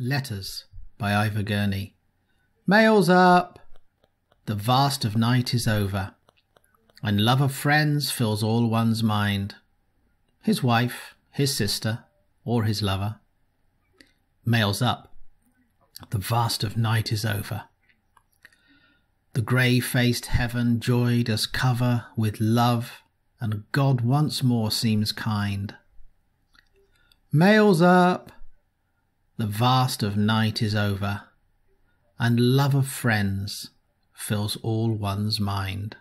Letters by Ivor Gurney. Mail's up! The vast of night is over, and love of friends fills all one's mind his wife, his sister, or his lover. Mail's up. The vast of night is over. The grey faced heaven joy does cover with love, and God once more seems kind. Mail's up! the vast of night is over, and love of friends fills all one's mind.